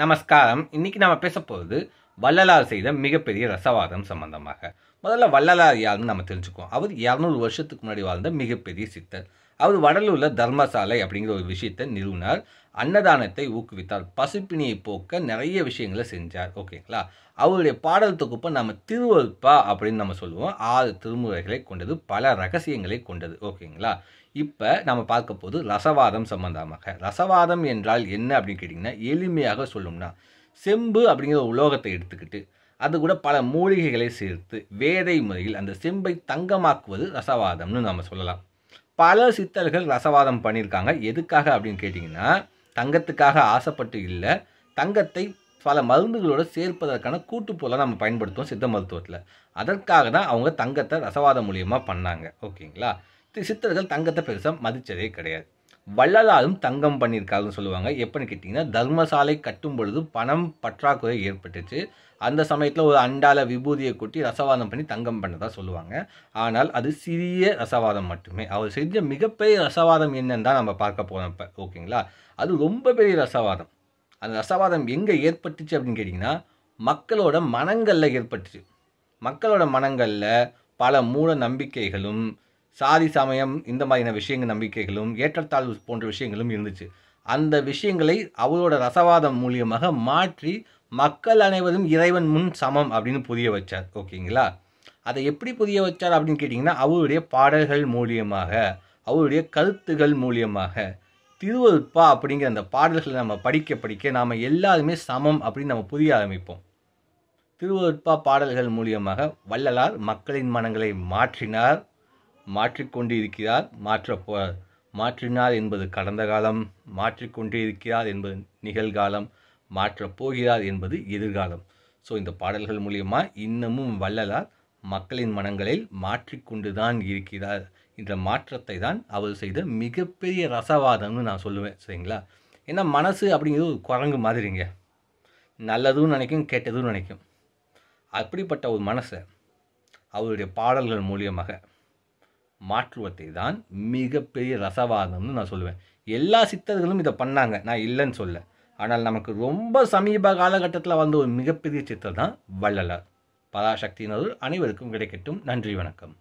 நமஸ்காரம் இன்னைக்கு நம்ம பேச போகிறது வள்ளலார் செய்த மிகப்பெரிய ரசவாதம் சம்பந்தமாக முதல்ல வள்ளலார் யாருன்னு நம்ம தெரிஞ்சுக்குவோம் அவர் இரநூறு வருஷத்துக்கு முன்னாடி வாழ்ந்த மிகப்பெரிய சித்தர் அவர் வடலூரில் தர்மசாலை அப்படிங்கிற ஒரு விஷயத்தை நிறுவினார் அன்னதானத்தை ஊக்குவித்தார் பசுப்பிணியை போக்க நிறைய விஷயங்களை செஞ்சார் ஓகேங்களா அவருடைய பாடல் தொகுப்பை நம்ம திருவல்பா அப்படின்னு நம்ம சொல்லுவோம் ஆறு திருமுறைகளை கொண்டது பல ரகசியங்களை கொண்டது ஓகேங்களா இப்போ நம்ம பார்க்க போது ரசவாதம் சம்பந்தமாக ரசவாதம் என்றால் என்ன அப்படின்னு கேட்டிங்கன்னா எளிமையாக சொல்லும்னா செம்பு அப்படிங்கிற உலோகத்தை எடுத்துக்கிட்டு அது கூட பல மூலிகைகளை சேர்த்து வேதை முறையில் அந்த செம்பை தங்கமாக்குவது ரசவாதம்னு நம்ம சொல்லலாம் பல சித்தர்கள் ரசவாதம் பண்ணியிருக்காங்க எதுக்காக அப்படின்னு கேட்டிங்கன்னா தங்கத்துக்காக ஆசைப்பட்டு இல்லை தங்கத்தை பல மருந்துகளோடு சேர்ப்பதற்கான கூட்டுப்போல நம்ம பயன்படுத்துவோம் சித்த மருத்துவத்தில் அதற்காக தான் அவங்க தங்கத்தை ரசவாதம் மூலியமாக பண்ணாங்க ஓகேங்களா சித்தர்கள் தங்கத்தை பெருசாக மதித்ததே கிடையாது வள்ளலாரும் தங்கம் பண்ணியிருக்காருன்னு சொல்லுவாங்க எப்படின்னு கேட்டிங்கன்னா தர்மசாலை கட்டும் பொழுது பணம் பற்றாக்குறை ஏற்பட்டுச்சு அந்த சமயத்தில் ஒரு அண்டால விபூதியை கொட்டி ரசவாதம் பண்ணி தங்கம் பண்ணதாக சொல்லுவாங்க ஆனால் அது சிறிய ரசவாதம் மட்டுமே அவர் செஞ்ச மிகப்பெரிய ரசவாதம் என்னன்னு தான் நம்ம பார்க்க போகிறோம் இப்போ ஓகேங்களா அது ரொம்ப பெரிய ரசவாதம் அந்த ரசவாதம் எங்கே ஏற்பட்டுச்சு அப்படின்னு கேட்டிங்கன்னா மக்களோட மனங்களில் ஏற்பட்டுச்சு மக்களோட மனங்களில் பல மூட நம்பிக்கைகளும் சாதி சமயம் இந்த மாதிரியான விஷயங்கள் நம்பிக்கைகளும் ஏற்றத்தாழ்வு போன்ற விஷயங்களும் இருந்துச்சு அந்த விஷயங்களை அவரோட ரசவாதம் மூலியமாக மாற்றி மக்கள் அனைவரும் இறைவன் முன் சமம் அப்படின்னு புரிய வச்சார் ஓகேங்களா அதை எப்படி புரிய வச்சார் அப்படின்னு கேட்டிங்கன்னா அவருடைய பாடல்கள் மூலியமாக அவருடைய கருத்துகள் மூலியமாக திருவருப்பா அப்படிங்கிற அந்த பாடல்களை நம்ம படிக்க படிக்க நாம் எல்லாருமே சமம் அப்படின்னு நம்ம புரிய ஆரம்பிப்போம் திருவருட்பா பாடல்கள் மூலியமாக வள்ளலார் மக்களின் மனங்களை மாற்றினார் மாற்றிக்கொண்டு இருக்கிறார் மாற்றப்போகிறார் மாற்றினார் என்பது கடந்த காலம் மாற்றிக்கொண்டே இருக்கிறார் என்பது நிகழ்காலம் மாற்றப் போகிறார் என்பது எதிர்காலம் ஸோ இந்த பாடல்கள் மூலியமா இன்னமும் வள்ளலார் மக்களின் மனங்களில் மாற்றிக்கொண்டு தான் இருக்கிறார் என்ற மாற்றத்தை தான் அவர் செய்த மிகப்பெரிய ரசவாதம்னு நான் சொல்லுவேன் சரிங்களா ஏன்னா மனசு அப்படிங்கிறது ஒரு குரங்கு மாதிரிங்க நல்லதும் நினைக்கும் கெட்டதும் நினைக்கும் அப்படிப்பட்ட ஒரு மனசை அவருடைய பாடல்கள் மூலியமாக மாற்றுவதை தான் மிகப்பெரிய ரசவாதம்னு நான் சொல்லுவேன் எல்லா சித்தர்களும் இதை பண்ணாங்க நான் இல்லைன்னு சொல்ல ஆனால் நமக்கு ரொம்ப சமீப காலகட்டத்தில் வந்த ஒரு மிகப்பெரிய சித்தர் தான் வள்ளலார் பராசக்தியினர் அனைவருக்கும் கிடைக்கட்டும் நன்றி வணக்கம்